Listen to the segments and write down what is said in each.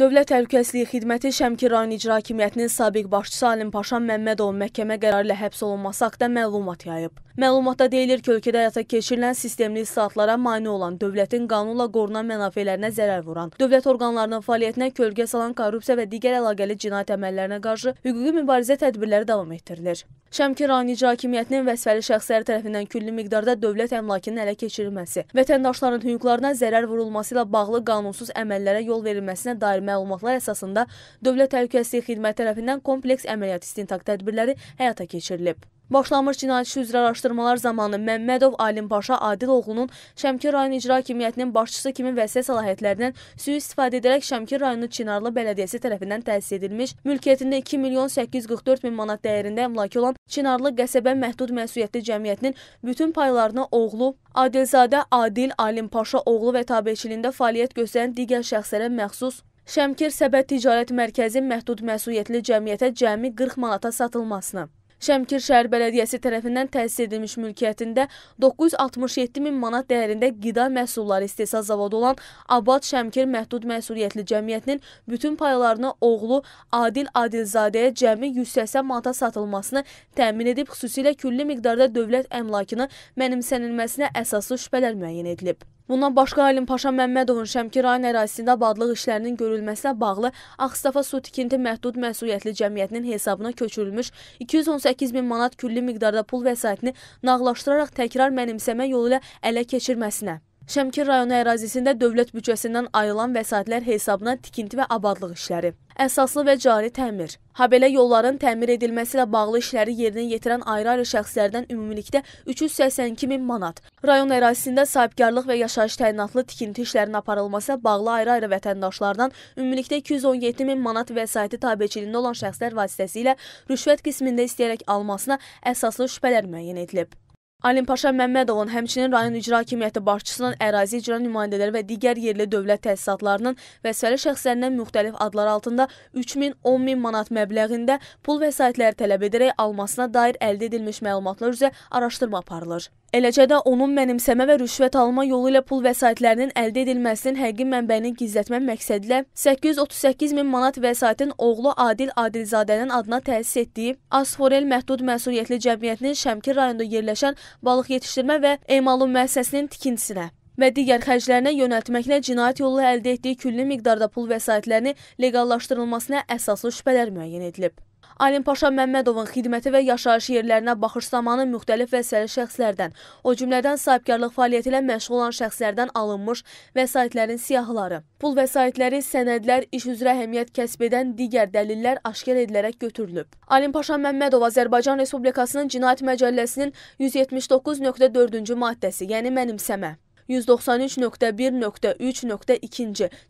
Dövlət Təhlükəsizliyi Xidməti Şəmkiran İcra Hakimiyyətinin sabiq başçısı Alim Paşa Məmmədovun məhkəmə qərarı ilə həbs olunması haqda məlumat yayıb. Məlumatda deyilir ki, ölkədə həyata keçirilən sistemli islahatlara mane olan, dövlətin qanunla qorunan mənafelərinə zərər vuran, dövlət orqanlarının fəaliyyətinə kölgə salan korrupsiya və digər əlaqəli cinayət əməllərinə qarşı hüquqi mübarizə tədbirləri davam etdirilir. Şəmkir rayon icra hakimiyyətinin vəzifəli şəxsləri tərəfindən külli miqdarda dövlət əmlakının ələ keçirilməsi, vətəndaşların hüquqlarına zərər vurulması ilə bağlı qanunsuz əməllərə yol verilməsinə dair məlumatlar əsasında Dövlət Təhlükəsizlik Xidməti tərəfindən kompleks əməliyyat istintaq tədbirləri həyata keçirilib. Başlanmış cinayət işi üzrə araşdırmalar zamanı Məmmədov Alim Paşa Adiloğlunun Şəmkir rayon icra hakimiyyətinin başçısı kimi vəsiyyət səlahiyyətlərindən sui-istifadə edərək Şəmkir rayonu Çinarlı bələdiyyəsi tərəfindən təsis edilmiş, mülkiyyətində 2 milyon 844 min manat dəyərində əmlakı olan Çinarlı qəsəbə məhdud məsuliyyətli cəmiyyətinin bütün paylarını oğlu Adilzadə Adil Alim Paşa oğlu və tabiçiliyində fəaliyyət göstərən digər şəxslərə məxsus Şəmkir Səbət Ticarət Mərkəzi məhdud məsuliyyətli cəmiyyətə cəmi 40 manata satılmasını Şəmkir şəhər bələdiyyəsi tərəfindən təsis edilmiş mülkiyyətində 967 min manat dəyərində qida məhsulları istehsal zavodu olan Abad Şəmkir Məhdud Məsuliyyətli Cəmiyyətinin bütün paylarını oğlu Adil Adilzadəyə cəmi 180 manata satılmasını təmin edib, xüsusilə külli miqdarda dövlət əmlakını mənimsənilməsinə əsaslı şübhələr müəyyən edilib. Bundan başqa Alim Paşa Məmmədovun Şəmkir rayon ərazisində abadlıq işlərinin görülməsinə bağlı Axstafa Su Tikinti Məhdud Məsuliyyətli Cəmiyyətinin hesabına köçürülmüş 218 min manat külli miqdarda pul vəsaitini nağlaşdıraraq təkrar mənimsəmə yolu ilə ələ keçirməsinə Şəmkir rayonu ərazisində dövlət büdcəsindən ayrılan vəsaitlər hesabına tikinti və abadlıq işləri, əsaslı və cari təmir, habelə yolların təmir edilməsi ilə bağlı işləri yerinə yetirən ayrı-ayrı şəxslərdən ümumilikdə 382 min manat, rayon ərazisində sahibkarlıq və yaşayış təyinatlı tikinti işlərinin aparılması ilə bağlı ayrı-ayrı vətəndaşlardan ümumilikdə 217 min manat vəsaiti tabiçiliyində olan şəxslər vasitəsilə rüşvət qismində istəyərək almasına əsaslı şübhələr müəyyən edilib. Alimpaşa Məmmədovun həmçinin rayon icra hakimiyyəti başçısının ərazi icra nümayəndələri və digər yerli dövlət təsisatlarının vəsfəli şəxslərindən müxtəlif adlar altında 3000-10000 manat məbləğində pul vəsaitləri tələb edərək almasına dair əldə edilmiş məlumatlar üzrə araşdırma aparılır. Eləcə də onun mənimsəmə və rüşvət alma yolu ilə pul vəsaitlərinin əldə edilməsinin həqiqi mənbəyini gizlətmə məqsədilə 838 min manat vəsaitin oğlu Adil Adilzadənin adına təsis etdiyi Asforel Məhdud Məsuliyyətli Cəmiyyətinin Şəmkir rayonunda yerləşən balıq yetişdirmə və emalı müəssisəsinin tikintisinə və digər xərclərinə yönəltməklə cinayət yolu ilə əldə etdiyi külli miqdarda pul vəsaitlərini leqallaşdırılmasına əsaslı şübhələr müəyyən edilib. Alimpaşa Məmmədovun xidməti və yaşayış yerlərinə baxış zamanı müxtəlif vəsəli şəxslərdən, o cümlədən sahibkarlıq fəaliyyəti ilə məşğul olan şəxslərdən alınmış vəsaitlərin siyahıları, pul vəsaitləri, sənədlər, iş üzrə əhəmiyyət kəsb edən digər dəlillər aşkar edilərək götürülüb. Alimpaşa Məmmədov Azərbaycan Respublikasının Cinayət Məcəlləsinin 179.4-cü maddəsi, yəni mənimsəmə 193.1.3.2-ci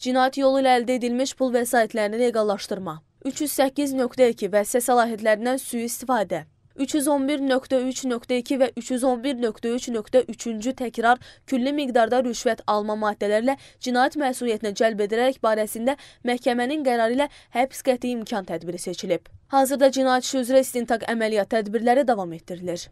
cinayət yolu ilə əldə edilmiş pul vəsaitlərini leqallaşdırma. 308.2 və hissə səlahiyyətlərindən sui-istifadə 311.3.2 və 311.3.3-cü təkrar külli miqdarda rüşvət alma maddələrlə cinayət məsuliyyətinə cəlb edərək barəsində məhkəmənin qərarı ilə həbs qəti imkan tədbiri seçilib. Hazırda cinayət işi üzrə istintaq əməliyyat tədbirləri davam etdirilir.